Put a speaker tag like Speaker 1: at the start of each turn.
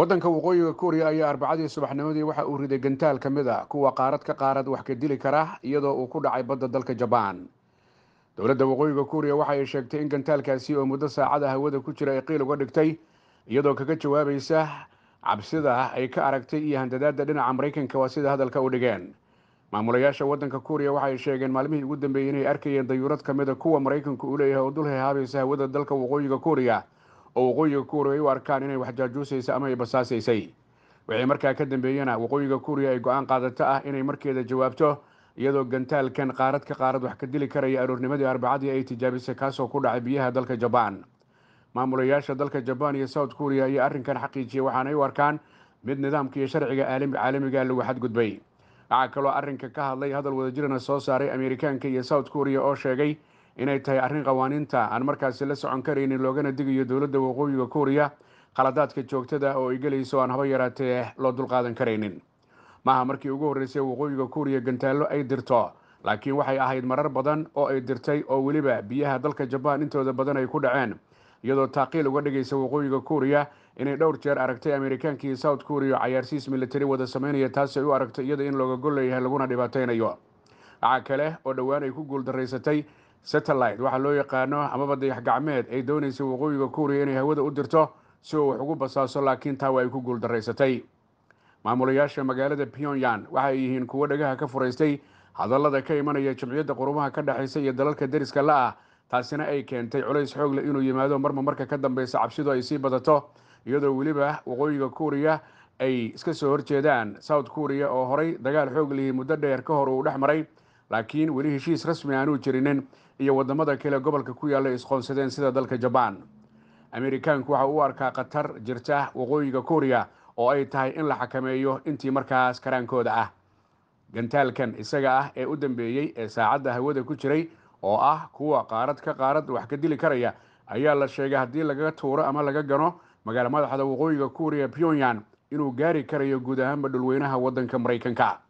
Speaker 1: waddanka waqooyiga kuuriya ayaa arbacadii subaxnimadii waxa uu riday gantaal ka mid ah kuwa qaarad ka qaarad wax ka dili kara iyadoo uu ku dhacay badda dalka jabaan dowladda waqooyiga kuuriya waxa ay sheegtay in gantaalkaasi oo muddo saacada ah hawada ku jira ay qiil uga dhigtay iyadoo kaga jawaabaysa cabsida ay ka aragtay iyo handadaadda dhinaca maraykanka waa sida hadalka u dhigeen maamulayaasha waddanka kuuriya ay sheegeen maalmihii ugu dambeeyey inay arkayeen dayuurad ka mida kuwa maraykanku uu leeyahay oo dul hehaabaysa hawada dalka waqooyiga kuuriya oo waqooyiga kuuriya u arkaan inay wax waxjaajuusaysay ama ay basaasaysay waxay markaa ka dambeeyena waqooyiga kuuriya ay go-aan qaadato ah inay markeeda jawaabto iyadoo gantaalkan qaarad ka qaarad wax ka dili karaya aroornimadii arbacadii ay tijaabisay kaasoo ku dhacay biyaha dalka jabaan maamulayaasha dalka jabaan iyo south kuuriya ayaa arrinkan xaqiijiya waxaanay u arkaan mid nidaamka iyo sharciga caalamigaa ah lagu xadgudbay waxaa kaloo arrinka ka hadlay hadal wadajirana soo saaray ameerikaanka iyo south kuuriya oo sheegay inay tahay arrin qawaaniinta aan markaasi la socon karaynin loogana digayo dowladda waqooyiga kuuriya khaladaadka joogtada ah oo ay gelayso aan haba yaraatee loo dulqaadan karaynin maaha markii ugu horreysay waqooyiga kuuriya gantaallo ay dirto laakiin waxay ahayd marar badan oo ay dirtay oo weliba biyaha dalka jabaan intooda badan ay ku dhaceen iyadoo taaqiil uga dhigaysa waqooyiga kuuriya inay dhowr jeer aragtay amerikaankii south kuuriya oo cayaarsiis militari wada samaynaya taasi ay u aragtay iyada in looga golleeyahay laguna dhibaataynayo dhaca kale oo dhowaan ay ku guuldaraysatay satellite waxaa loo yaqaano amaba dayax gacmeed ay doonaysay waqooyiga kuuriya inay hawada u dirto si oo wax ugu basaaso laakiin taa waa ay ku guuldaraysatay maamulayaasha magaalada pyongyang waxa ay yihiin kuwo dhagaha ka furaystay hadallada ka imanaya jamciyadda qurumaha ka dhexaysa iyo dalalka deriska la'ah taasina ay keentay culays xoogle inuu yimaado marma marka ka dambaysa cabshidu ay sii badato iyadoo weliba waqooyiga kuuriya ay iska soo horjeedaan south kuuriya oo horay dagaal xoog lihi muddo dheer ka hor uu dhex maray laakiin weli heshiis rasmi aanu jirinin iyo wadamada kale gobolka ku yaalla isqoonsadeen sida dalka jabaan ameerikaanku waxa uu arkaa khatar jirta waqooyiga kuuriya oo ay tahay in la xakameeyo intii markaas karaankooda ah gantaalkan isaga ah ee u dambeeyey ee saacadda hawada ku jiray oo ah kuwa qaarad ka qaarad wax ka dili karaya ayaa la sheegay haddii laga tuuro ama laga gano magaala madaxda waqooyiga kuuriya pyongyang inuu gaari karayo guud ahaanba dhulweynaha waddanka maraykanka